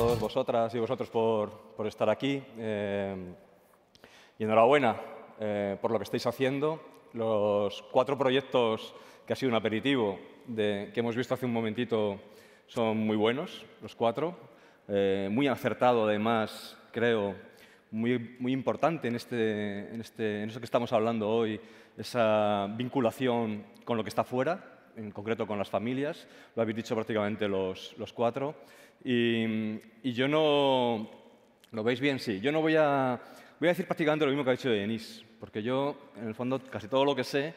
todos vosotras y vosotros por, por estar aquí. Eh, y enhorabuena eh, por lo que estáis haciendo. Los cuatro proyectos que ha sido un aperitivo de, que hemos visto hace un momentito son muy buenos, los cuatro. Eh, muy acertado, además, creo, muy, muy importante en, este, en, este, en eso que estamos hablando hoy, esa vinculación con lo que está fuera, en concreto con las familias. Lo habéis dicho prácticamente los, los cuatro. Y, yo no... ¿Lo veis bien? Sí. Yo no voy a... Voy a decir prácticamente lo mismo que ha dicho Denis, porque yo, en el fondo, casi todo lo que sé,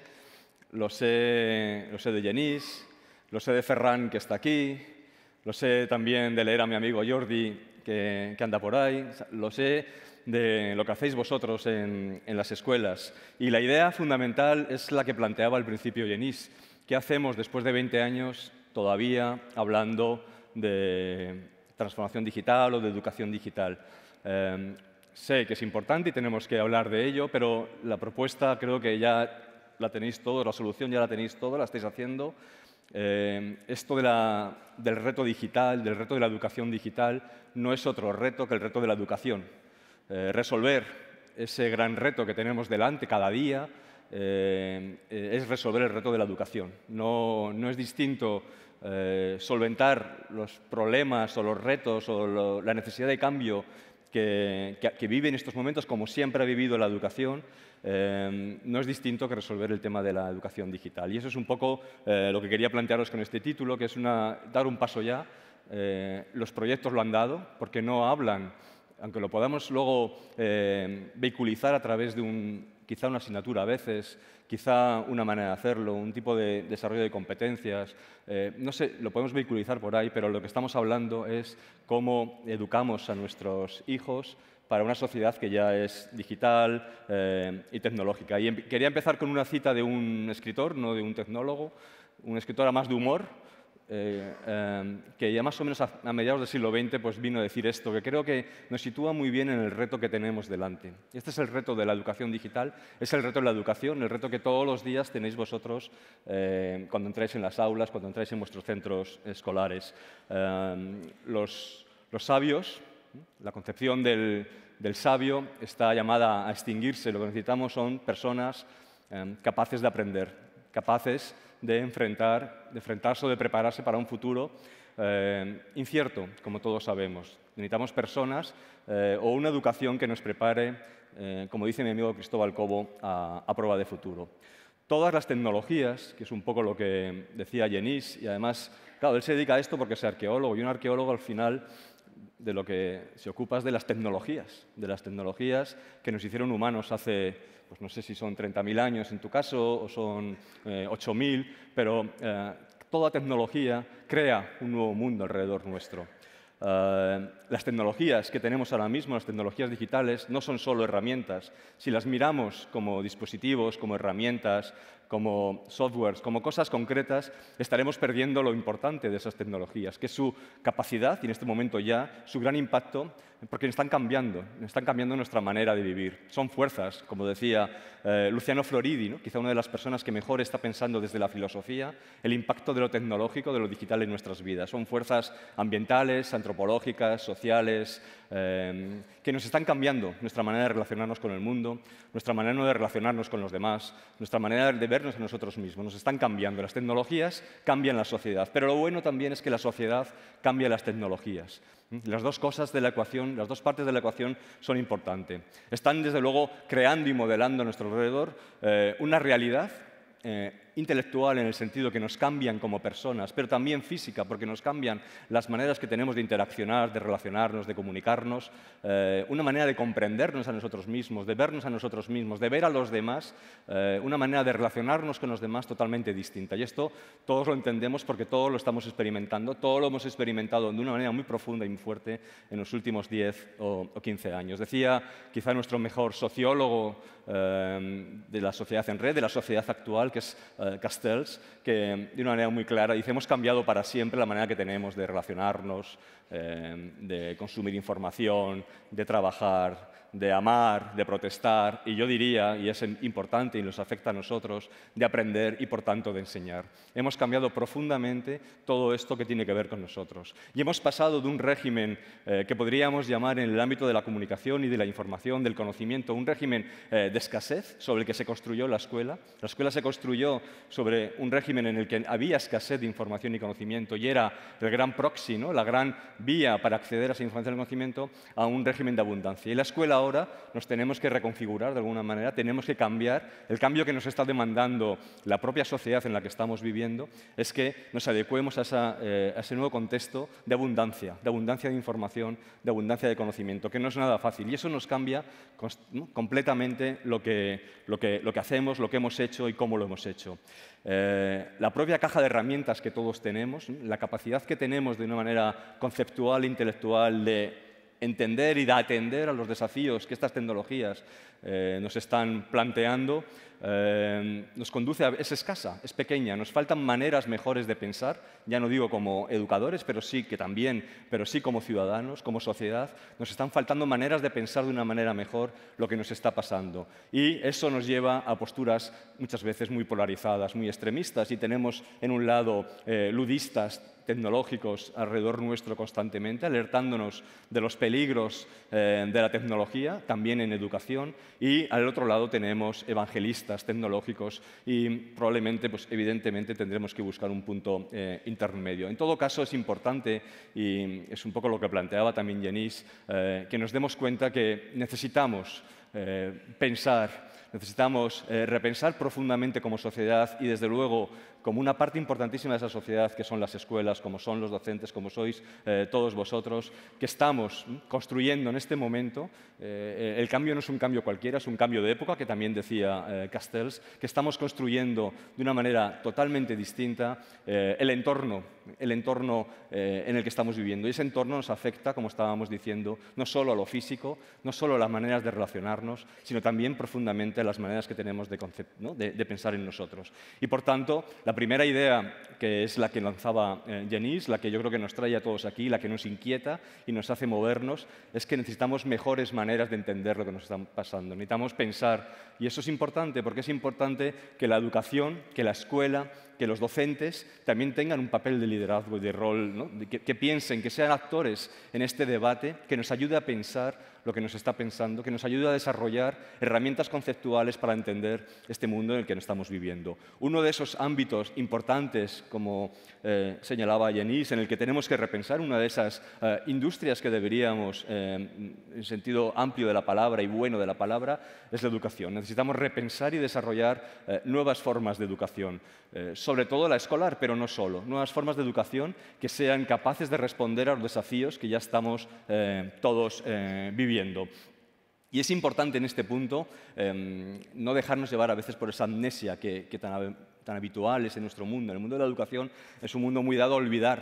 lo sé, de Denis, lo sé de Ferran, que está aquí, lo sé también de leer a mi amigo Jordi, que, anda por ahí, lo sé de lo que hacéis vosotros en, en, las escuelas. Y la idea fundamental es la que planteaba al principio Yenís. ¿Qué hacemos después de 20 años todavía hablando de transformación digital o de educación digital. Em, sé que es importante y tenemos que hablar de ello, pero la propuesta creo que ya la tenéis todos, la solución ya la tenéis todos, la estáis haciendo. Em, esto de la, del reto digital, del reto de la educación digital, no es otro reto que el reto de la educación. Eh, resolver ese gran reto que tenemos delante cada día eh, es resolver el reto de la educación. No, no es distinto eh, solventar los problemas o los retos o la necesidad de cambio que, que, vive en estos momentos, como siempre ha vivido la educación, eh, no es distinto que resolver el tema de la educación digital. Y eso es un poco eh, lo que quería plantearos con este título, que es una, dar un paso ya. los proyectos lo han dado, porque no hablan, aunque lo podamos luego vehiculizar a través de un, quizá una asignatura a veces, quizá una manera de hacerlo, un tipo de desarrollo de competencias. Eh, no sé, lo podemos vehiculizar por ahí, pero lo que estamos hablando es cómo educamos a nuestros hijos para una sociedad que ya es digital eh, y tecnológica. Y quería empezar con una cita de un escritor, no de un tecnólogo, un escritor más de humor, eh, em, que ya más o menos a, mediados del siglo XX pues, vino a decir esto, que creo que nos sitúa muy bien en el reto que tenemos delante. Este es el reto de la educación digital, es el reto de la educación, el reto que todos los días tenéis vosotros eh, cuando entráis en las aulas, cuando entráis en vuestros centros escolares. Em, los, sabios, la concepción del sabio está llamada a extinguirse, lo que necesitamos son personas em, capaces de aprender, capaces de, enfrentar, de enfrentarse o de prepararse para un futuro eh, incierto, como todos sabemos. Necesitamos personas eh, o una educación que nos prepare, eh, como dice mi amigo Cristóbal Cobo, a, prueba de futuro. Todas las tecnologías, que es un poco lo que decía Yenis y además, claro, él se dedica a esto porque es arqueólogo, y un arqueólogo al final de lo que se ocupa es de las tecnologías, de las tecnologías que nos hicieron humanos hace pues no sé si son 30.000 años en tu caso o son 8.000, eh, pero eh, toda tecnología crea un nuevo mundo alrededor nuestro. Eh, las tecnologías que tenemos ahora mismo, las tecnologías digitales, no son solo herramientas. Si las miramos como dispositivos, como herramientas, como softwares, como cosas concretas, estaremos perdiendo lo importante de esas tecnologías, que es su capacidad y en este momento ya su gran impacto, porque están cambiando, están cambiando nuestra manera de vivir. Son fuerzas, como decía eh, Luciano Floridi, ¿no? quizá una de las personas que mejor está pensando desde la filosofía, el impacto de lo tecnológico, de lo digital en nuestras vidas. Son fuerzas ambientales, antropológicas, sociales, em, que nos están cambiando nuestra manera de relacionarnos con el mundo, nuestra manera de relacionarnos con los demás, nuestra manera de vernos a nosotros mismos. Nos están cambiando. Las tecnologías cambian la sociedad. Pero lo bueno también es que la sociedad cambia las tecnologías. Las dos cosas de la ecuación, las dos partes de la ecuación son importantes. Están, desde luego, creando y modelando a nuestro alrededor eh, una realidad eh, intelectual en el sentido que nos cambian como personas, pero también física, porque nos cambian las maneras que tenemos de interaccionar, de relacionarnos, de comunicarnos, eh, una manera de comprendernos a nosotros mismos, de vernos a nosotros mismos, de ver a los demás, eh, una manera de relacionarnos con los demás totalmente distinta. Y esto todos lo entendemos porque todos lo estamos experimentando, todos lo hemos experimentado de una manera muy profunda y muy fuerte en los últimos 10 o, 15 años. Decía quizá nuestro mejor sociólogo eh, de la sociedad en red, de la sociedad actual, que es eh, Castells, que de una manera muy clara dice, hemos cambiado para siempre la manera que tenemos de relacionarnos, eh, de consumir información, de trabajar, de amar, de protestar, y yo diría, y es importante y nos afecta a nosotros, de aprender y por tanto de enseñar. Hemos cambiado profundamente todo esto que tiene que ver con nosotros. Y hemos pasado de un régimen eh, que podríamos llamar en el ámbito de la comunicación y de la información, del conocimiento, un régimen eh, de escasez sobre el que se construyó la escuela. La escuela se construyó sobre un régimen en el que había escasez de información y conocimiento y era el gran proxy, la gran vía para acceder a esa información y conocimiento a un régimen de abundancia. Y la escuela ahora nos tenemos que reconfigurar de alguna manera, tenemos que cambiar. El cambio que nos está demandando la propia sociedad en la que estamos viviendo es que nos adecuemos a, eh, ese nuevo contexto de abundancia, de abundancia de información, de abundancia de conocimiento, que no es nada fácil. Y eso nos cambia completamente lo que, hacemos, lo que hemos hecho y cómo lo hemos hecho. Eh, la propia caja de herramientas que todos tenemos, la capacidad que tenemos de una manera conceptual, intelectual, de entender y de atender a los desafíos que estas tecnologías eh, nos están planteando, eh, nos conduce es escasa, es pequeña, nos faltan maneras mejores de pensar, ya no digo como educadores, pero sí que también, pero sí como ciudadanos, como sociedad, nos están faltando maneras de pensar de una manera mejor lo que nos está pasando. Y eso nos lleva a posturas muchas veces muy polarizadas, muy extremistas, y tenemos en un lado eh, ludistas, tecnológicos alrededor nuestro constantemente, alertándonos de los peligros eh, de la tecnología, también en educación, y al otro lado tenemos evangelistas tecnológicos y probablemente, pues evidentemente, tendremos que buscar un punto eh, intermedio. En todo caso, es importante, y es un poco lo que planteaba también Yanis, eh, que nos demos cuenta que necesitamos pensar necesitamos eh, repensar profundamente como sociedad y, desde luego, como una parte importantísima de esa sociedad, que son las escuelas, como son los docentes, como sois eh, todos vosotros, que estamos mm, construyendo en este momento. Eh, el cambio no es un cambio cualquiera, es un cambio de época, que también decía Castells, que estamos construyendo de una manera totalmente distinta el entorno, el entorno en el que estamos viviendo. Y ese entorno nos afecta, como estábamos diciendo, no solo a lo físico, no solo a las maneras de relacionarnos, sino también profundamente de las maneras que tenemos de, pensar en nosotros. Y por tanto, la primera idea, que es la que lanzaba eh, la que yo creo que nos trae a todos aquí, la que nos inquieta y nos hace movernos, es que necesitamos mejores maneras de entender lo que nos está pasando. Necesitamos pensar, y eso es importante, porque es importante que la educación, que la escuela, que los docentes también tengan un papel de liderazgo y de rol, que, piensen, que sean actores en este debate, que nos ayude a pensar lo que nos está pensando, que nos ayude a desarrollar herramientas conceptuales para entender este mundo en el que nos estamos viviendo. Uno de esos ámbitos importantes, como eh, señalaba Yanis, en el que tenemos que repensar una de esas eh, industrias que deberíamos, eh, en sentido amplio de la palabra y bueno de la palabra, es la educación. Necesitamos repensar y desarrollar nuevas formas de educación sobre todo la escolar, pero no solo. Nuevas formas de educación que sean capaces de responder a los desafíos que ya estamos eh, todos eh, viviendo. Y es importante en este punto eh, no dejarnos llevar a veces por esa amnesia que, tan, habitual es en nuestro mundo. En el mundo de la educación es un mundo muy dado a olvidar,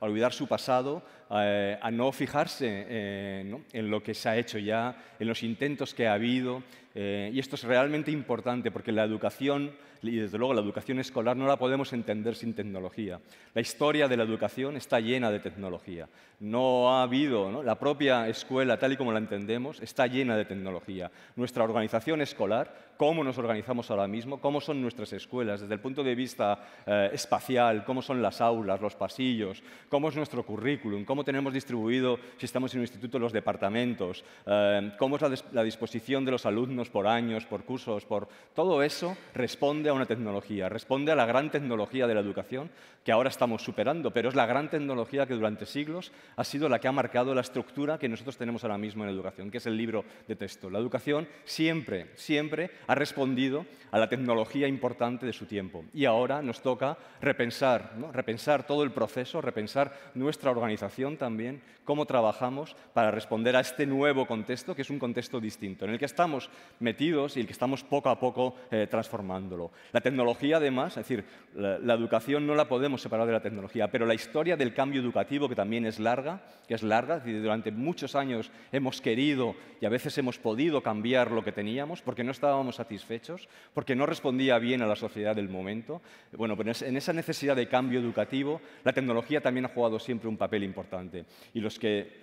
a olvidar su pasado, a no fijarse en lo que se ha hecho ya, en los intentos que ha habido. y esto es realmente importante porque la educación y desde luego la educación escolar no la podemos entender sin tecnología. La historia de la educación está llena de tecnología. No ha habido, la propia escuela, tal y como la entendemos, está llena de tecnología. Nuestra organización escolar, cómo nos organizamos ahora mismo, cómo son nuestras escuelas desde el punto de vista eh, espacial, cómo son las aulas, los pasillos, cómo es nuestro currículum, cómo tenemos distribuido, si estamos en un instituto, los departamentos, eh, cómo es la, la disposición de los alumnos por años, por cursos, por todo eso responde a una tecnología, responde a la gran tecnología de la educación que ahora estamos superando, pero es la gran tecnología que durante siglos ha sido la que ha marcado la estructura que nosotros tenemos ahora mismo en educación, que es el libro de texto. La educación siempre, siempre ha respondido a la tecnología importante de su tiempo y ahora nos toca repensar, repensar todo el proceso, repensar nuestra organización también, cómo trabajamos para responder a este nuevo contexto, que es un contexto distinto, en el que estamos metidos y el que estamos poco a poco eh, transformándolo. La tecnología, además, es decir, la, educación no la podemos separar de la tecnología, pero la historia del cambio educativo, que también es larga, que es larga, durante muchos años hemos querido y a veces hemos podido cambiar lo que teníamos porque no estábamos satisfechos, porque no respondía bien a la sociedad del momento. Bueno, pero pues en esa necesidad de cambio educativo, la tecnología también ha jugado siempre un papel importante. Y los que,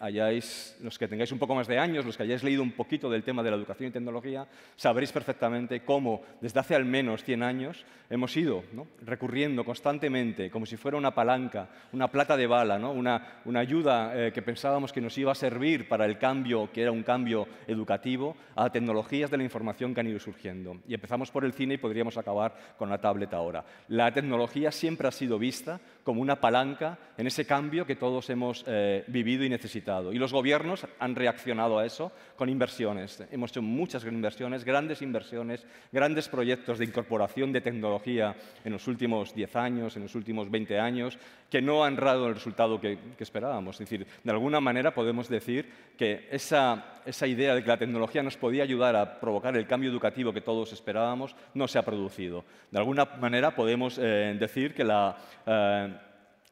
los que tengáis un poco más de años, los que hayáis leído un poquito del tema de la educación y tecnología, sabréis perfectamente cómo desde hace al menos 100 años, años hemos ido recurriendo constantemente, como si fuera una palanca, una plata de bala, ¿no? una, una, ayuda eh, que pensábamos que nos iba a servir para el cambio, que era un cambio educativo, a tecnologías de la información que han ido surgiendo. Y empezamos por el cine y podríamos acabar con la tableta ahora. La tecnología siempre ha sido vista como una palanca en ese cambio que todos hemos eh, vivido y necesitado. Y los gobiernos han reaccionado a eso con inversiones. Hemos hecho muchas inversiones, grandes inversiones, grandes proyectos de incorporación de tecnología en los últimos 10 años, en los últimos 20 años, que no han dado el resultado que, esperábamos. Es decir, de alguna manera podemos decir que esa, idea de que la tecnología nos podía ayudar a provocar el cambio educativo que todos esperábamos no se ha producido. De alguna manera podemos eh, decir que la eh,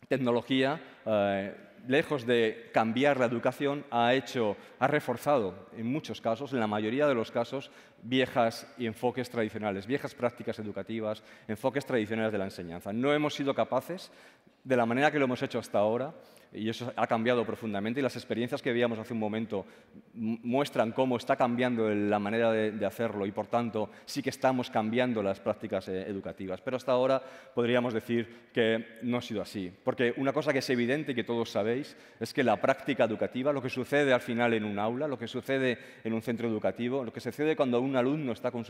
tecnología eh, lejos de cambiar la educación, ha hecho, ha reforzado en muchos casos, en la mayoría de los casos, viejas y enfoques tradicionales, viejas prácticas educativas, enfoques tradicionales de la enseñanza. No hemos sido capaces, de la manera que lo hemos hecho hasta ahora, y eso ha cambiado profundamente y las experiencias que veíamos hace un momento muestran cómo está cambiando la manera de, hacerlo y por tanto sí que estamos cambiando las prácticas eh, educativas. Pero hasta ahora podríamos decir que no ha sido así, porque una cosa que es evidente y que todos sabéis es que la práctica educativa, lo que sucede al final en un aula, lo que sucede en un centro educativo, lo que sucede cuando un alumno está con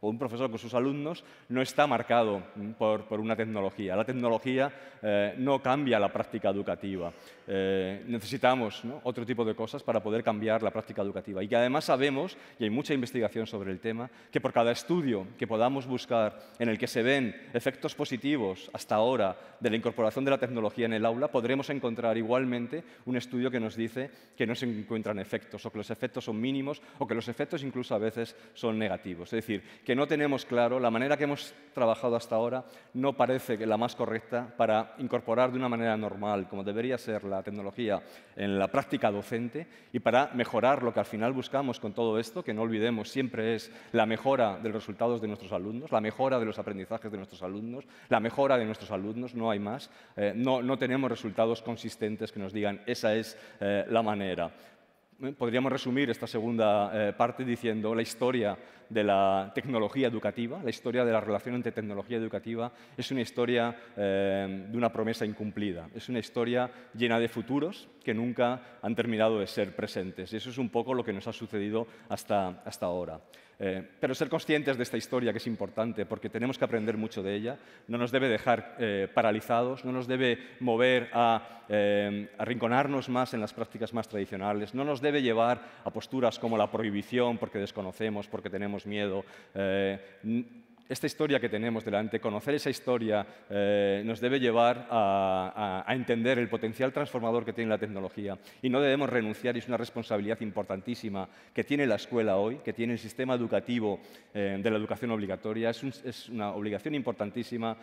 o un profesor con sus alumnos, no está marcado mm, por, una tecnología. La tecnología eh, no cambia la práctica educativa. Eh, necesitamos otro tipo de cosas para poder cambiar la práctica educativa. Y que además sabemos, y hay mucha investigación sobre el tema, que por cada estudio que podamos buscar en el que se ven efectos positivos hasta ahora de la incorporación de la tecnología en el aula, podremos encontrar igualmente un estudio que nos dice que no se encuentran efectos, o que los efectos son mínimos, o que los efectos incluso a veces son negativos. Es decir, que no tenemos claro, la manera que hemos trabajado hasta ahora no parece la más correcta para incorporar de una manera normal, como debería ser la tecnología en la práctica docente y para mejorar lo que al final buscamos con todo esto, que no olvidemos siempre es la mejora de los resultados de nuestros alumnos, la mejora de los aprendizajes de nuestros alumnos, la mejora de nuestros alumnos, no hay más. Eh, no, no, tenemos resultados consistentes que nos digan esa es eh, la manera eh, podríamos resumir esta segunda parte diciendo la historia de la tecnología educativa. La historia de la relación entre tecnología educativa es una historia eh, de una promesa incumplida. Es una historia llena de futuros que nunca han terminado de ser presentes. Y eso es un poco lo que nos ha sucedido hasta, hasta ahora. Eh, pero ser conscientes de esta historia que es importante porque tenemos que aprender mucho de ella, no nos debe dejar eh, paralizados, no nos debe mover a arrinconarnos más en las prácticas más tradicionales, no nos debe llevar a posturas como la prohibición porque desconocemos, porque tenemos miedo. Eh, esta historia que tenemos delante, conocer esa historia, eh, nos debe llevar a, entender el potencial transformador que tiene la tecnología. Y no debemos renunciar, es una responsabilidad importantísima que tiene la escuela hoy, que tiene el sistema educativo eh, de la educación obligatoria. Es, una obligación importantísima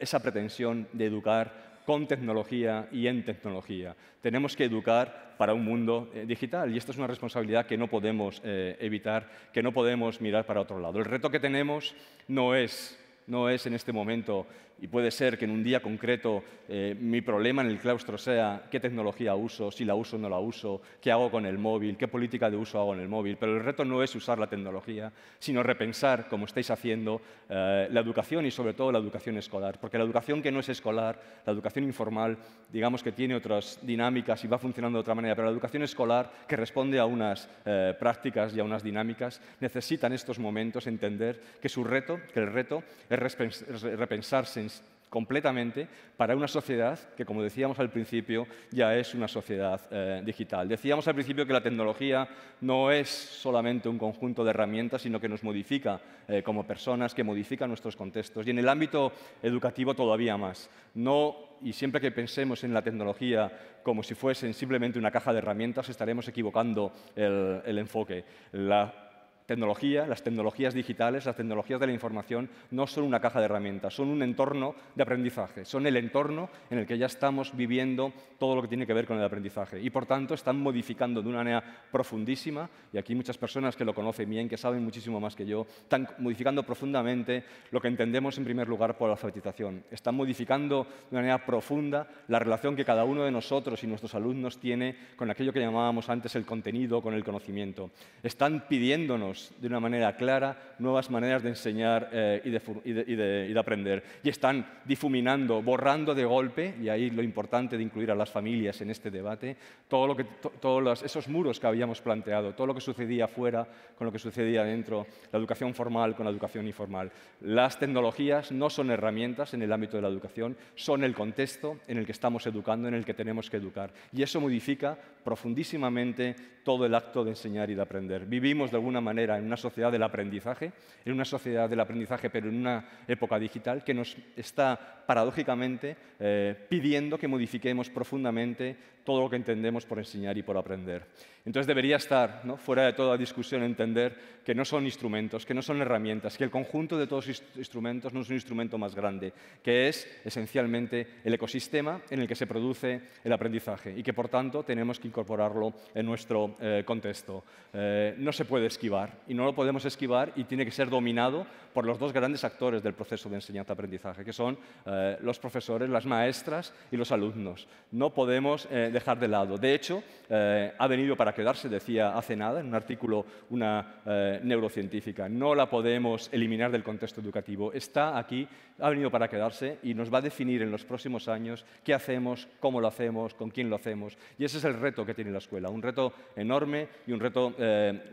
esa pretensión de educar con tecnología y en tecnología. Tenemos que educar para un mundo eh, digital y esta es una responsabilidad que no podemos eh, evitar, que no podemos mirar para otro lado. El reto que tenemos no es no es en este momento y puede ser que en un día concreto eh, mi problema en el claustro sea qué tecnología uso, si la uso o no la uso, qué hago con el móvil, qué política de uso hago en el móvil. Pero el reto no es usar la tecnología, sino repensar, como estáis haciendo, eh, la educación y sobre todo la educación escolar. Porque la educación que no es escolar, la educación informal, digamos que tiene otras dinámicas y va funcionando de otra manera, pero la educación escolar, que responde a unas eh, prácticas y a unas dinámicas, necesita estos momentos entender que su reto, que el reto es repensarse completamente para una sociedad que, como decíamos al principio, ya es una sociedad eh, digital. Decíamos al principio que la tecnología no es solamente un conjunto de herramientas, sino que nos modifica eh, como personas, que modifica nuestros contextos. Y en el ámbito educativo todavía más. No, y siempre que pensemos en la tecnología como si fuesen simplemente una caja de herramientas, estaremos equivocando el, el enfoque. La tecnología, las tecnologías digitales, las tecnologías de la información, no son una caja de herramientas, son un entorno de aprendizaje, son el entorno en el que ya estamos viviendo todo lo que tiene que ver con el aprendizaje. Y por tanto están modificando de una manera profundísima, y aquí muchas personas que lo conocen bien, que saben muchísimo más que yo, están modificando profundamente lo que entendemos en primer lugar por la alfabetización. Están modificando de una manera profunda la relación que cada uno de nosotros y nuestros alumnos tiene con aquello que llamábamos antes el contenido, con el conocimiento. Están pidiéndonos de una manera clara nuevas maneras de enseñar eh, y, de, aprender. Y están difuminando, borrando de golpe, y ahí lo importante de incluir a las familias en este debate, todo lo que, todos esos muros que habíamos planteado, todo lo que sucedía afuera con lo que sucedía dentro, la educación formal con la educación informal. Las tecnologías no son herramientas en el ámbito de la educación, son el contexto en el que estamos educando, en el que tenemos que educar. Y eso modifica profundísimamente todo el acto de enseñar y de aprender. Vivimos de alguna manera en una sociedad del aprendizaje, en una sociedad del aprendizaje, pero en una época digital que nos está paradójicamente eh, pidiendo que modifiquemos profundamente todo lo que entendemos por enseñar y por aprender. Entonces debería estar fuera de toda discusión entender que no son instrumentos, que no son herramientas, que el conjunto de todos los instrumentos no es un instrumento más grande, que es esencialmente el ecosistema en el que se produce el aprendizaje y que por tanto tenemos que incorporarlo en nuestro eh, contexto. Eh, no se puede esquivar y no lo podemos esquivar y tiene que ser dominado por los dos grandes actores del proceso de enseñanza-aprendizaje, que son eh, los profesores, las maestras y los alumnos. No podemos eh, dejar de lado. De hecho, eh, ha venido para quedarse, decía hace nada, en un artículo una neurocientífica. No la podemos eliminar del contexto educativo. Está aquí, ha venido para quedarse y nos va a definir en los próximos años qué hacemos, cómo lo hacemos, con quién lo hacemos. Y ese es el reto que tiene la escuela, un reto enorme y un reto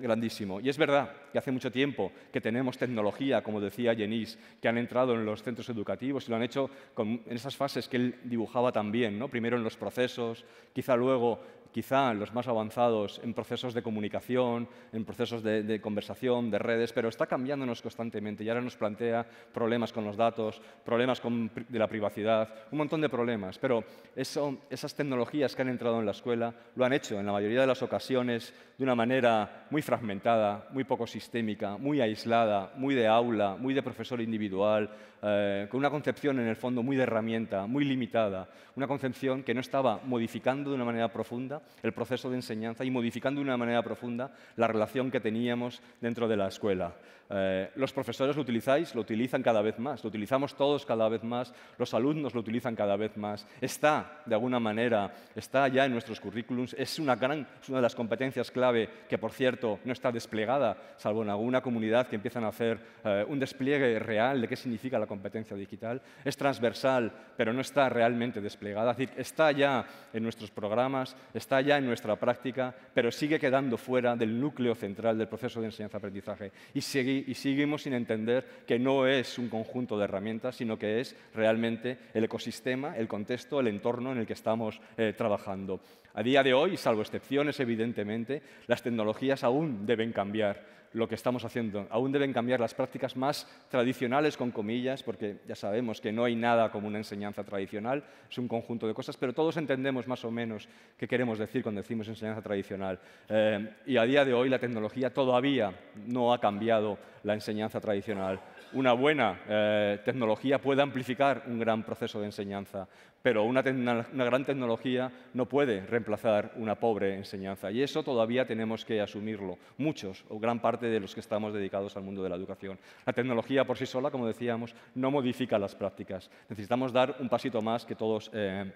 grandísimo. Y es verdad que hace mucho tiempo que tenemos tecnología como decía Yenis que han entrado en los centros educativos y lo han hecho en esas fases que él dibujaba también, ¿no? primero en los procesos, quizá luego quizá los más avanzados en procesos de comunicación, en procesos de, conversación, de redes, pero está cambiándonos constantemente y ahora nos plantea problemas con los datos, problemas de la privacidad, un montón de problemas. Pero esas tecnologías que han entrado en la escuela lo han hecho en la mayoría de las ocasiones de una manera muy fragmentada, muy poco sistémica, muy aislada, muy de aula, muy de profesor individual, eh, con una concepción en el fondo muy de herramienta, muy limitada, una concepción que no estaba modificando de una manera profunda el proceso de enseñanza y modificando de una manera profunda la relación que teníamos dentro de la escuela. Eh, los profesores lo utilizáis, lo utilizan cada vez más, lo utilizamos todos cada vez más, los alumnos lo utilizan cada vez más. Está, de alguna manera, está ya en nuestros currículums, es una, gran, es una de las competencias clave que, por cierto, no está desplegada, salvo en alguna comunidad que empiezan a hacer eh, un despliegue real de qué significa la competencia digital, es transversal, pero no está realmente desplegada, es decir, está ya en nuestros programas, está ya en nuestra práctica, pero sigue quedando fuera del núcleo central del proceso de enseñanza-aprendizaje y, seguimos sin entender que no es un conjunto de herramientas, sino que es realmente el ecosistema, el contexto, el entorno en el que estamos eh, trabajando. A día de hoy, salvo excepciones evidentemente, las tecnologías aún deben cambiar lo que estamos haciendo. Aún deben cambiar las prácticas más tradicionales, con comillas, porque ya sabemos que no hay nada como una enseñanza tradicional, es un conjunto de cosas, pero todos entendemos más o menos qué queremos decir cuando decimos enseñanza tradicional. Eh, y a día de hoy la tecnología todavía no ha cambiado la enseñanza tradicional una buena eh, tecnología puede amplificar un gran proceso de enseñanza, pero una, gran tecnología no puede reemplazar una pobre enseñanza. Y eso todavía tenemos que asumirlo, muchos o gran parte de los que estamos dedicados al mundo de la educación. La tecnología por sí sola, como decíamos, no modifica las prácticas. Necesitamos dar un pasito más que todos... Eh,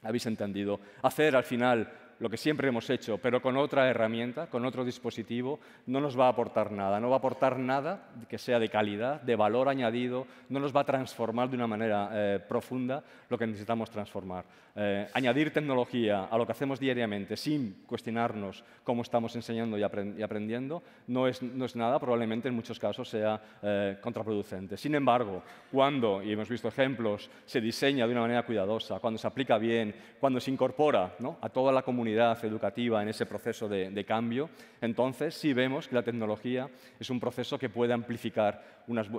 habéis entendido. Hacer al final lo que siempre hemos hecho, pero con otra herramienta, con otro dispositivo, no nos va a aportar nada. No va a aportar nada que sea de calidad, de valor añadido, no nos va a transformar de una manera eh, profunda lo que necesitamos transformar. Eh, añadir tecnología a lo que hacemos diariamente sin cuestionarnos cómo estamos enseñando y, aprendiendo no es, nada, probablemente en muchos casos sea eh, contraproducente. Sin embargo, cuando, y hemos visto ejemplos, se diseña de una manera cuidadosa, cuando se aplica bien, cuando se incorpora a toda la comunidad, educativa en ese proceso de, cambio, entonces sí vemos que la tecnología es un proceso que puede amplificar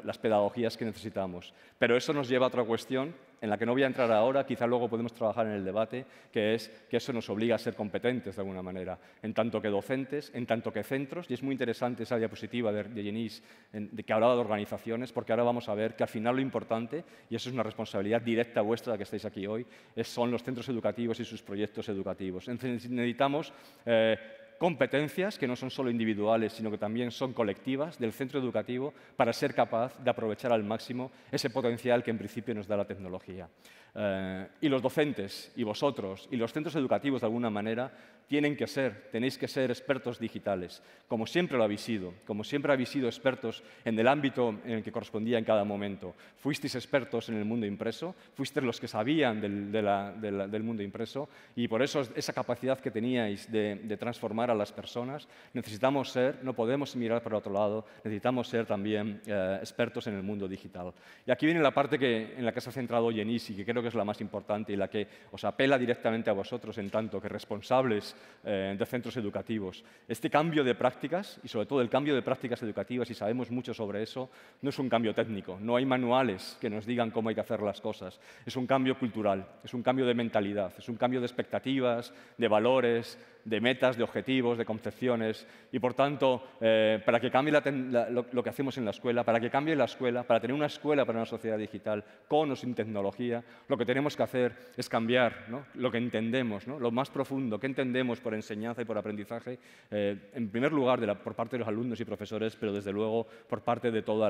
las pedagogías que necesitamos. Pero eso nos lleva a otra cuestión en la que no voy a entrar ahora, quizá luego podemos trabajar en el debate, que es que eso nos obliga a ser competentes de alguna manera, en tanto que docentes, en tanto que centros, y es muy interesante esa diapositiva de, de de, que hablaba de organizaciones, porque ahora vamos a ver que al final lo importante, y eso es una responsabilidad directa vuestra que estáis aquí hoy, son los centros educativos y sus proyectos educativos. Entonces necesitamos eh, competencias que no son solo individuales, sino que también son colectivas del centro educativo para ser capaz de aprovechar al máximo ese potencial que en principio nos da la tecnología. Eh, y los docentes, y vosotros, y los centros educativos de alguna manera tienen que ser, tenéis que ser expertos digitales, como siempre lo habéis sido, como siempre habéis sido expertos en el ámbito en el que correspondía en cada momento. Fuisteis expertos en el mundo impreso, fuisteis los que sabían del, mundo impreso y por eso esa capacidad que teníais de, transformar a las personas, necesitamos ser, no podemos mirar para otro lado, necesitamos ser también eh, expertos en el mundo digital. Y aquí viene la parte que, en la que se ha centrado hoy en que creo que es la más importante y la que os apela directamente a vosotros en tanto que responsables eh, de centros educativos. Este cambio de prácticas, y sobre todo el cambio de prácticas educativas, y sabemos mucho sobre eso, no es un cambio técnico, no hay manuales que nos digan cómo hay que hacer las cosas, es un cambio cultural, es un cambio de mentalidad, es un cambio de expectativas, de valores, de metas, de objetivos, de concepciones. Y por tanto, eh, para que cambie lo, que hacemos en la escuela, para que cambie la escuela, para tener una escuela para una sociedad digital con o sin tecnología, lo que tenemos que hacer es cambiar lo que entendemos, lo más profundo, que entendemos por enseñanza y por aprendizaje, eh, en primer lugar por parte de los alumnos y profesores, pero desde luego por parte de de toda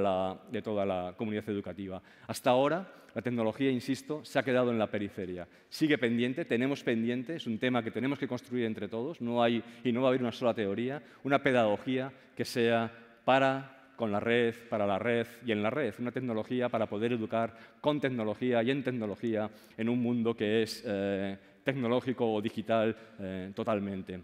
la comunidad educativa. Hasta ahora, la tecnología, insisto, se ha quedado en la periferia. Sigue pendiente, tenemos pendiente, es un tema que tenemos que construir entre todos, no hay y no va a haber una sola teoría, una pedagogía que sea para con la red, para la red y en la red, una tecnología para poder educar con tecnología y en tecnología en un mundo que es eh, tecnológico o digital eh, totalmente.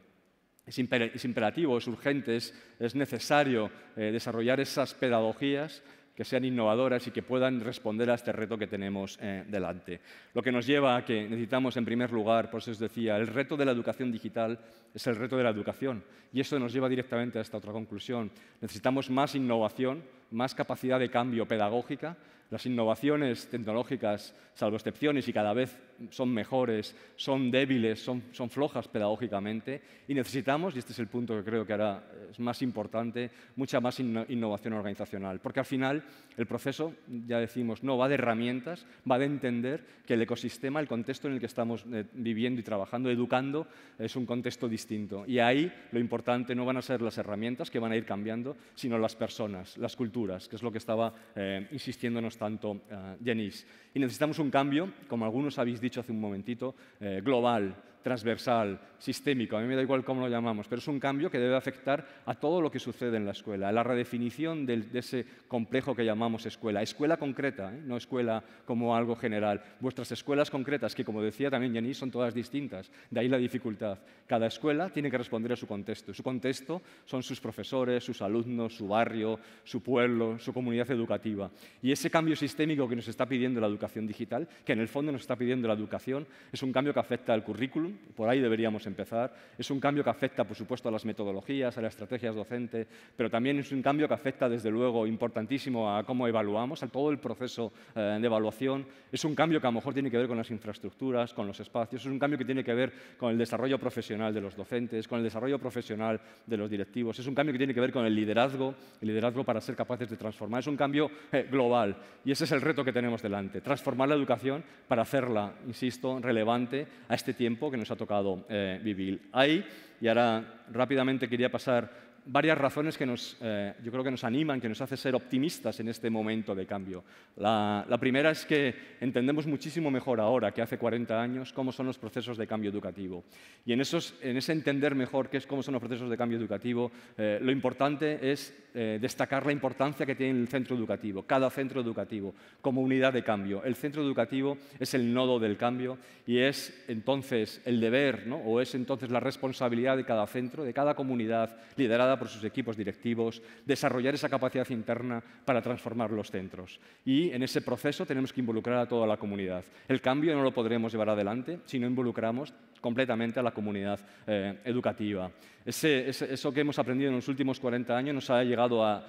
Es, imperativo, es urgente, es, necesario eh, desarrollar esas pedagogías que sean innovadoras y que puedan responder a este reto que tenemos eh, delante. Lo que nos lleva a que necesitamos, en primer lugar, por eso os decía, el reto de la educación digital es el reto de la educación. Y eso nos lleva directamente a esta otra conclusión. Necesitamos más innovación más capacidad de cambio pedagógica. Las innovaciones tecnológicas, salvo excepciones, y cada vez son mejores, son débiles, son, flojas pedagógicamente, y necesitamos, y este es el punto que creo que ahora es más importante, mucha más innovación organizacional, porque al final el proceso, ya decimos, no va de herramientas, va de entender que el ecosistema, el contexto en el que estamos eh, viviendo y trabajando, educando, es un contexto distinto. Y ahí lo importante no van a ser las herramientas que van a ir cambiando, sino las personas, las culturas que es lo que estaba eh, insistiéndonos tanto eh, Y necesitamos un cambio, como algunos habéis dicho hace un momentito, eh, global transversal, sistémico, a mí me da igual cómo lo llamamos, pero es un cambio que debe afectar a todo lo que sucede en la escuela, a la redefinición de, ese complejo que llamamos escuela. Escuela concreta, ¿eh? no escuela como algo general. Vuestras escuelas concretas, que como decía también Jenny, son todas distintas, de ahí la dificultad. Cada escuela tiene que responder a su contexto. Su contexto son sus profesores, sus alumnos, su barrio, su pueblo, su comunidad educativa. Y ese cambio sistémico que nos está pidiendo la educación digital, que en el fondo nos está pidiendo la educación, es un cambio que afecta al currículum, por ahí deberíamos empezar. Es un cambio que afecta, por supuesto, a las metodologías, a las estrategias docentes, pero también es un cambio que afecta, desde luego, importantísimo a cómo evaluamos, a todo el proceso eh, de evaluación. Es un cambio que a lo mejor tiene que ver con las infraestructuras, con los espacios, es un cambio que tiene que ver con el desarrollo profesional de los docentes, con el desarrollo profesional de los directivos, es un cambio que tiene que ver con el liderazgo, el liderazgo para ser capaces de transformar. Es un cambio eh, global y ese es el reto que tenemos delante, transformar la educación para hacerla, insisto, relevante a este tiempo que nos ha tocado eh, vivir ahí. Y ahora rápidamente quería pasar varias razones que nos, eh, yo creo que nos animan, que nos hace ser optimistas en este momento de cambio. La, primera es que entendemos muchísimo mejor ahora que hace 40 años cómo son los procesos de cambio educativo. Y en, esos, en ese entender mejor qué es cómo son los procesos de cambio educativo, eh, lo importante es eh, destacar la importancia que tiene el centro educativo, cada centro educativo, como unidad de cambio. El centro educativo es el nodo del cambio y es entonces el deber, ¿no? o es entonces la responsabilidad de cada centro, de cada comunidad liderada por sus equipos directivos, desarrollar esa capacidad interna para transformar los centros. Y en ese proceso tenemos que involucrar a toda la comunidad. El cambio no lo podremos llevar adelante si no involucramos completamente a la comunidad eh, educativa. eso que hemos aprendido en los últimos 40 años nos ha llegado a,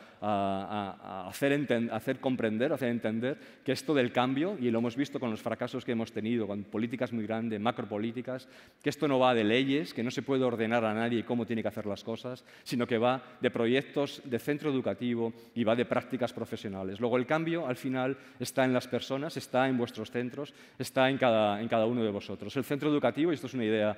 hacer, comprender, hacer, comprender, hacer entender que esto del cambio, y lo hemos visto con los fracasos que hemos tenido, con políticas muy grandes, macropolíticas, que esto no va de leyes, que no se puede ordenar a nadie cómo tiene que hacer las cosas, sino que va de proyectos de centro educativo y va de prácticas profesionales. Luego el cambio al final está en las personas, está en vuestros centros, está en cada, en cada uno de vosotros. El centro educativo, y esto es una idea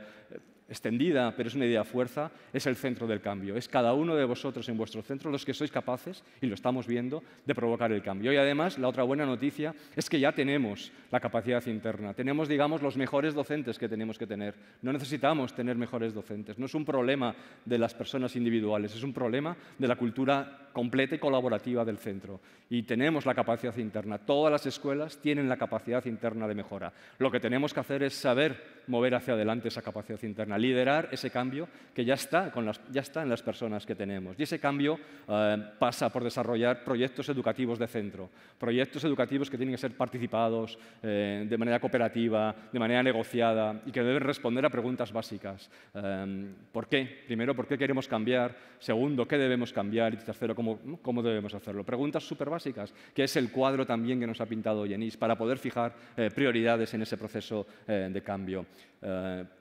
extendida, pero es una idea fuerza, es el centro del cambio. Es cada uno de vosotros en vuestro centro los que sois capaces, y lo estamos viendo, de provocar el cambio. Y además, la otra buena noticia es que ya tenemos la capacidad interna. Tenemos, digamos, los mejores docentes que tenemos que tener. No necesitamos tener mejores docentes. No es un problema de las personas individuales, es un problema de la cultura completa y colaborativa del centro. Y tenemos la capacidad interna. Todas las escuelas tienen la capacidad interna de mejora. Lo que tenemos que hacer es saber mover hacia adelante esa capacidad interna liderar ese cambio que ya está, con las, ya está en las personas que tenemos. Y ese cambio eh, pasa por desarrollar proyectos educativos de centro, proyectos educativos que tienen que ser participados eh, de manera cooperativa, de manera negociada y que deben responder a preguntas básicas. Eh, ¿Por qué? Primero, ¿por qué queremos cambiar? Segundo, ¿qué debemos cambiar? Y tercero, ¿cómo, cómo debemos hacerlo? Preguntas súper básicas, que es el cuadro también que nos ha pintado Yenis, para poder fijar eh, prioridades en ese proceso de cambio.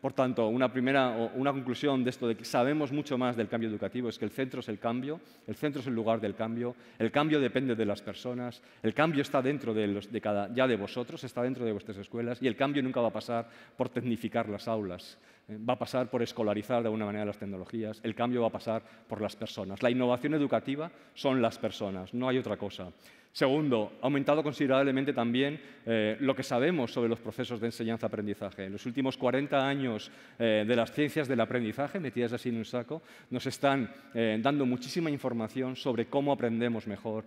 por tanto, una primera una conclusión de esto de que sabemos mucho más del cambio educativo es que el centro es el cambio, el centro es el lugar del cambio, el cambio depende de las personas, el cambio está dentro de, los, de cada, ya de vosotros, está dentro de vuestras escuelas y el cambio nunca va a pasar por tecnificar las aulas va a pasar por escolarizar de alguna manera las tecnologías, el cambio va a pasar por las personas. La innovación educativa son las personas, no hay otra cosa. Segundo, ha aumentado considerablemente también eh, lo que sabemos sobre los procesos de enseñanza-aprendizaje. En los últimos 40 años eh, de las ciencias del aprendizaje, metidas así en un saco, nos están eh, dando muchísima información sobre cómo aprendemos mejor,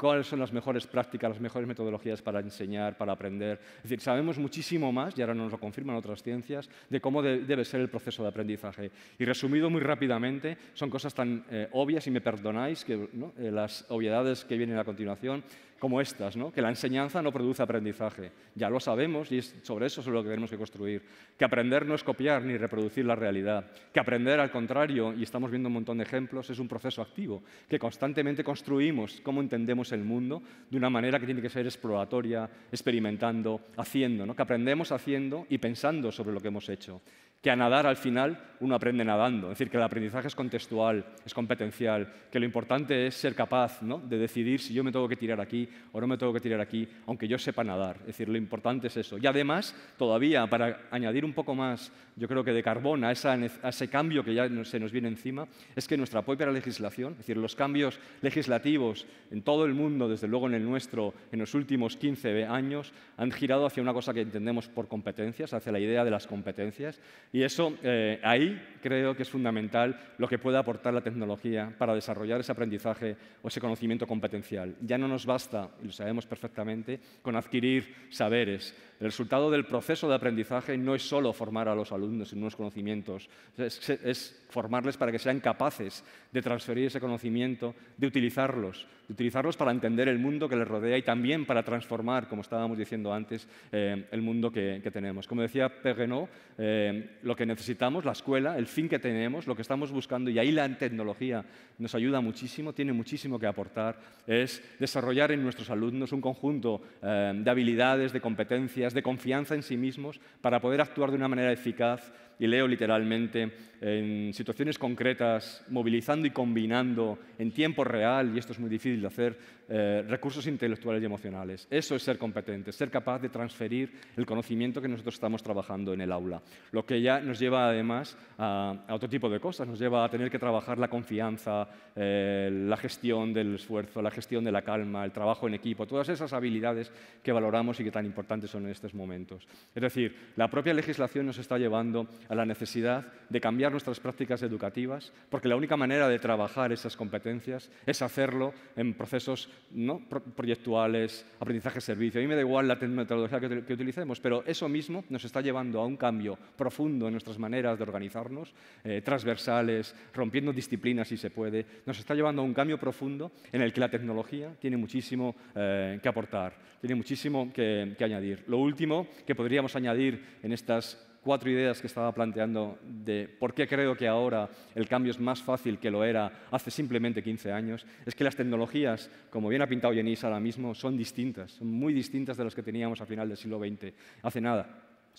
cuáles son las mejores prácticas, las mejores metodologías para enseñar, para aprender. Es decir, sabemos muchísimo más, y ahora nos lo confirman otras ciencias, de cómo debe ser el proceso de aprendizaje. Y resumido muy rápidamente, son cosas tan eh, obvias, y me perdonáis que, eh, las obviedades que vienen a continuación, como estas, ¿no? que la enseñanza no produce aprendizaje. Ya lo sabemos y es sobre eso sobre lo que tenemos que construir. Que aprender no es copiar ni reproducir la realidad. Que aprender, al contrario, y estamos viendo un montón de ejemplos, es un proceso activo, que constantemente construimos cómo entendemos el mundo de una manera que tiene que ser exploratoria, experimentando, haciendo. ¿no? Que aprendemos haciendo y pensando sobre lo que hemos hecho que a nadar al final uno aprende nadando. Es decir, que el aprendizaje es contextual, es competencial, que lo importante es ser capaz ¿no? de decidir si yo me tengo que tirar aquí o no me tengo que tirar aquí, aunque yo sepa nadar. Es decir, lo importante es eso. Y además, todavía, para añadir un poco más, yo creo que de carbón a, ese cambio que ya se nos viene encima, es que nuestra la legislación, es decir, los cambios legislativos en todo el mundo, desde luego en el nuestro, en los últimos 15 años, han girado hacia una cosa que entendemos por competencias, hacia la idea de las competencias, y eso eh, ahí creo que es fundamental lo que puede aportar la tecnología para desarrollar ese aprendizaje o ese conocimiento competencial. Ya no nos basta, y lo sabemos perfectamente, con adquirir saberes. El resultado del proceso de aprendizaje no es solo formar a los alumnos en unos conocimientos, es, formarles para que sean capaces de transferir ese conocimiento, de utilizarlos, de utilizarlos para entender el mundo que les rodea y también para transformar, como estábamos diciendo antes, eh, el mundo que, tenemos. Como decía Perrenot, eh, lo que necesitamos, la escuela, el fin que tenemos, lo que estamos buscando, y ahí la tecnología nos ayuda muchísimo, tiene muchísimo que aportar, es desarrollar en nuestros alumnos un conjunto eh, de habilidades, de competencias, de confianza en sí mismos para poder actuar de una manera eficaz y leo literalmente, en situaciones concretas, movilizando y combinando en tiempo real, y esto es muy difícil de hacer, eh, recursos intelectuales y emocionales. Eso es ser competente, ser capaz de transferir el conocimiento que nosotros estamos trabajando en el aula. Lo que ya nos lleva además a, otro tipo de cosas, nos lleva a tener que trabajar la confianza, eh, la gestión del esfuerzo, la gestión de la calma, el trabajo en equipo, todas esas habilidades que valoramos y que tan importantes son en estos momentos. Es decir, la propia legislación nos está llevando a la necesidad de cambiar nuestras prácticas educativas, porque la única manera de trabajar esas competencias es hacerlo en procesos ¿no? proyectuales, aprendizaje-servicio. A mí me da igual la metodología que, utilicemos, pero eso mismo nos está llevando a un cambio profundo en nuestras maneras de organizarnos, eh, transversales, rompiendo disciplinas si se puede. Nos está llevando a un cambio profundo en el que la tecnología tiene muchísimo eh, que aportar, tiene muchísimo que añadir. Lo último que podríamos añadir en estas cuatro ideas que estaba planteando de por qué creo que ahora el cambio es más fácil que lo era hace simplemente 15 años, es que las tecnologías, como bien ha pintado Yenis ahora mismo, son distintas, son muy distintas de las que teníamos a final del siglo XX, hace nada.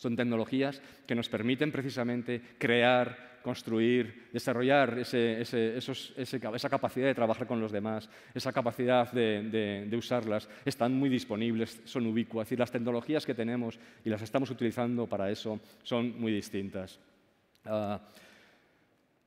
Son tecnologías que nos permiten precisamente crear, construir, desarrollar ese, ese, esos, esa capacidad de trabajar con los demás, esa capacidad de, de, usarlas. Están muy disponibles, son ubicuas y las tecnologías que tenemos y las estamos utilizando para eso son muy distintas. Ah,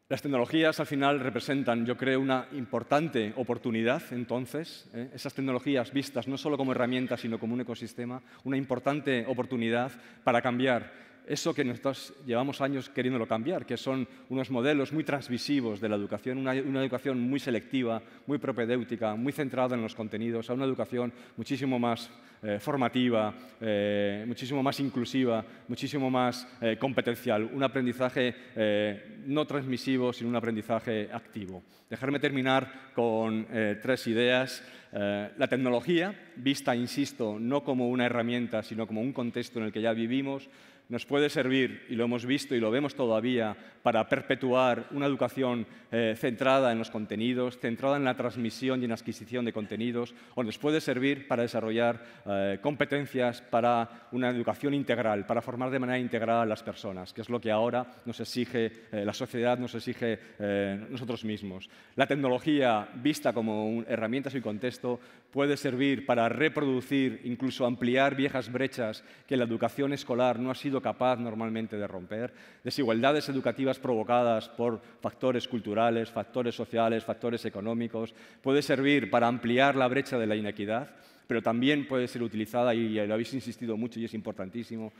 las tecnologías al final representan, yo creo, una importante oportunidad, entonces, ¿eh? esas tecnologías vistas no solo como herramientas, sino como un ecosistema, una importante oportunidad para cambiar eso que nosotros llevamos años queriéndolo cambiar, que son unos modelos muy transmisivos de la educación, una, educación muy selectiva, muy propedéutica, muy centrada en los contenidos, a una educación muchísimo más eh, formativa, eh, muchísimo más inclusiva, muchísimo más eh, competencial, un aprendizaje no transmisivo, sino un aprendizaje activo. Dejarme terminar con tres ideas. la tecnología, vista, insisto, no como una herramienta, sino como un contexto en el que ya vivimos, nos puede servir, y lo hemos visto y lo vemos todavía, para perpetuar una educación eh, centrada en los contenidos, centrada en la transmisión y en la adquisición de contenidos, o nos puede servir para desarrollar eh, competencias para una educación integral, para formar de manera integral a las personas, que es lo que ahora nos exige eh, la sociedad, nos exige nosotros mismos. La tecnología, vista como herramienta herramientas y contexto, puede servir para reproducir, incluso ampliar viejas brechas que la educación escolar no ha sido capaz normalmente de romper, desigualdades educativas provocadas por factores culturales, factores sociales, factores económicos, puede servir para ampliar la brecha de la inequidad pero también puede ser utilizada, y lo habéis insistido mucho y es importantísimo,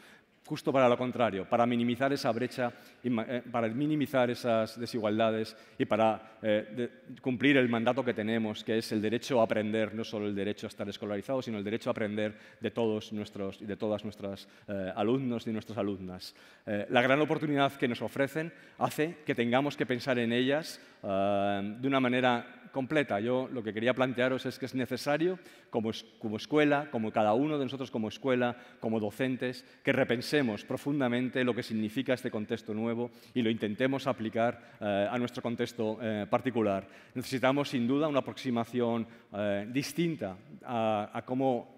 justo para lo contrario, para minimizar esa brecha, eh, para minimizar esas desigualdades y para eh, cumplir el mandato que tenemos, que es el derecho a aprender, no solo el derecho a estar escolarizado, sino el derecho a aprender de todos nuestros y de todas nuestras eh, alumnos y nuestras alumnas. la gran oportunidad que nos ofrecen hace que tengamos que pensar en ellas de una manera completa. Yo lo que quería plantearos es que es necesario, como, escuela, como cada uno de nosotros como escuela, como docentes, que repensemos profundamente lo que significa este contexto nuevo y lo intentemos aplicar eh, a nuestro contexto eh, particular. Necesitamos, sin duda, una aproximación eh, distinta a, cómo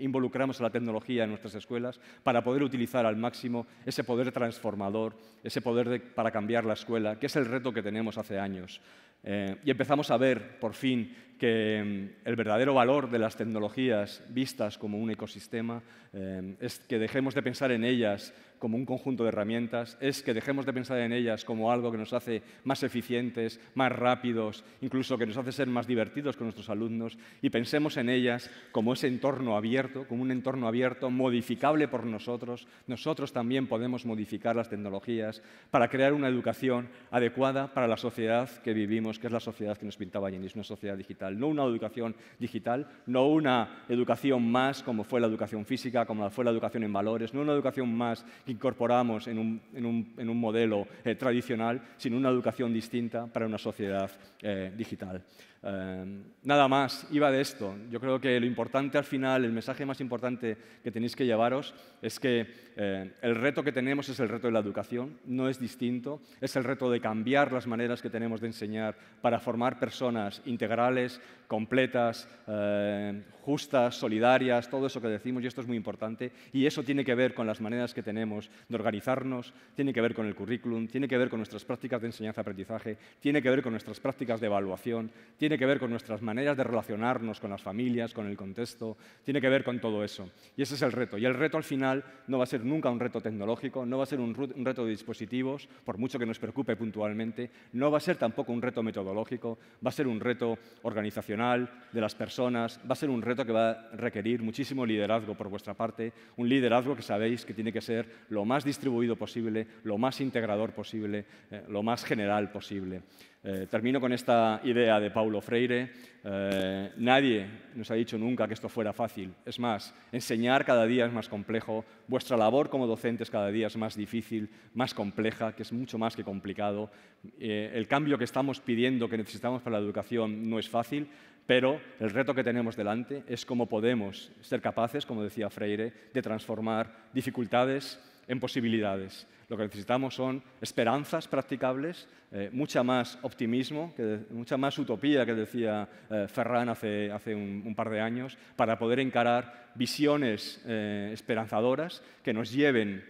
involucramos a la tecnología en nuestras escuelas para poder utilizar al máximo ese poder transformador, ese poder para cambiar la escuela, que es el reto que tenemos hace años. Eh, y empezamos a ver, por fin, que mm, el verdadero valor de las tecnologías vistas como un ecosistema eh, es que dejemos de pensar en ellas como un conjunto de herramientas, es que dejemos de pensar en ellas como algo que nos hace más eficientes, más rápidos, incluso que nos hace ser más divertidos con nuestros alumnos, y pensemos en ellas como ese entorno abierto, como un entorno abierto, modificable por nosotros. Nosotros también podemos modificar las tecnologías para crear una educación adecuada para la sociedad que vivimos, que es la sociedad que nos pintaba es una sociedad digital, no una educación digital, no una educación más como fue la educación física, como fue la educación en valores, no una educación más incorporamos en un, modelo eh, tradicional, sino una educación distinta para una sociedad eh, digital. Em, nada más, iba de esto. Yo creo que lo importante al final, el mensaje más importante que tenéis que llevaros es que em, el reto que tenemos es el reto de la educación, no es distinto, es el reto de cambiar las maneras que tenemos de enseñar para formar personas integrales, completas, em, justas, solidarias, todo eso que decimos y esto es muy importante y eso tiene que ver con las maneras que tenemos de organizarnos, tiene que ver con el currículum, tiene que ver con nuestras prácticas de enseñanza-aprendizaje, tiene que ver con nuestras prácticas de evaluación, tiene que ver con nuestras maneras de relacionarnos con las familias, con el contexto, tiene que ver con todo eso. Y ese es el reto. Y el reto al final no va a ser nunca un reto tecnológico, no va a ser un reto de dispositivos, por mucho que nos preocupe puntualmente, no va a ser tampoco un reto metodológico, va a ser un reto organizacional de las personas, va a ser un reto que va a requerir muchísimo liderazgo por vuestra parte, un liderazgo que sabéis que tiene que ser lo más distribuido posible, lo más integrador posible, eh, lo más general posible. Eh, termino con esta idea de Paulo Freire. Eh, nadie nos ha dicho nunca que esto fuera fácil. Es más, enseñar cada día es más complejo. Vuestra labor como docentes cada día es más difícil, más compleja, que es mucho más que complicado. Eh, el cambio que estamos pidiendo, que necesitamos para la educación, no es fácil, pero el reto que tenemos delante es cómo podemos ser capaces, como decía Freire, de transformar dificultades en posibilidades. Lo que necesitamos son esperanzas practicables, eh, mucha más optimismo, que, mucha más utopía que decía Ferrán eh, Ferran hace, hace un, par de años, para poder encarar visiones eh, esperanzadoras que nos lleven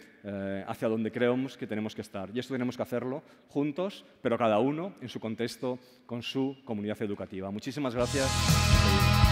hacia donde creemos que tenemos que estar. Y esto tenemos que hacerlo juntos, pero cada uno en su contexto, con su comunidad educativa. Muchísimas gracias.